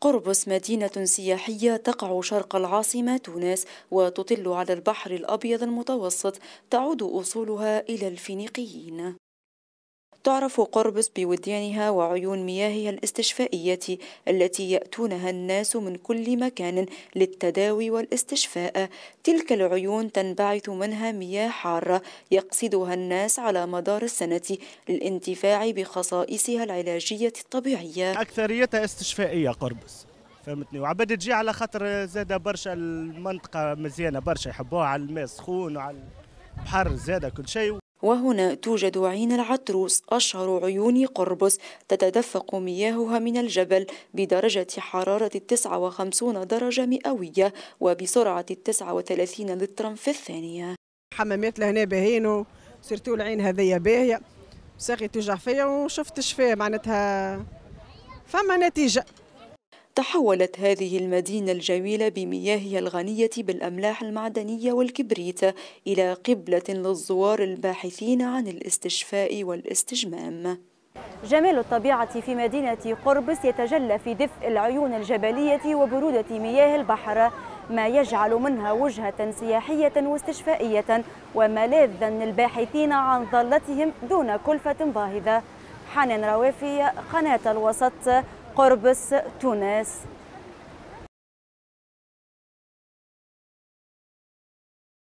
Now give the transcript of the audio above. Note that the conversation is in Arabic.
قربس مدينة سياحية تقع شرق العاصمة تونس وتطل على البحر الأبيض المتوسط تعود أصولها إلى الفينيقيين تعرف قربس بوديانها وعيون مياهها الاستشفائية التي يأتونها الناس من كل مكان للتداوي والاستشفاء تلك العيون تنبعث منها مياه حارة يقصدها الناس على مدار السنة للانتفاع بخصائصها العلاجية الطبيعية أكثريتها استشفائية قربس فهمتني وعباد تجي على خاطر زاده برشا المنطقه مزيانه برشا يحبوها على الماء سخون وعلى البحر زاده كل شيء وهنا توجد عين العطروس أشهر عيون قربص تتدفق مياهها من الجبل بدرجة حرارة 59 درجة مئوية وبسرعة 39 لترا في الثانية حمامات لهنا بهينو سرتو العين هذيا باهية ساقي توجع فيا وشفت شفاه معناتها فما نتيجة تحولت هذه المدينة الجميلة بمياهها الغنية بالأملاح المعدنية والكبريت إلى قبلة للزوار الباحثين عن الاستشفاء والاستجمام جمال الطبيعة في مدينة قربس يتجلى في دفء العيون الجبلية وبرودة مياه البحر ما يجعل منها وجهة سياحية واستشفائية وملاذا للباحثين عن ظلتهم دون كلفة باهظة حنان روافي قناة الوسط قربس تونس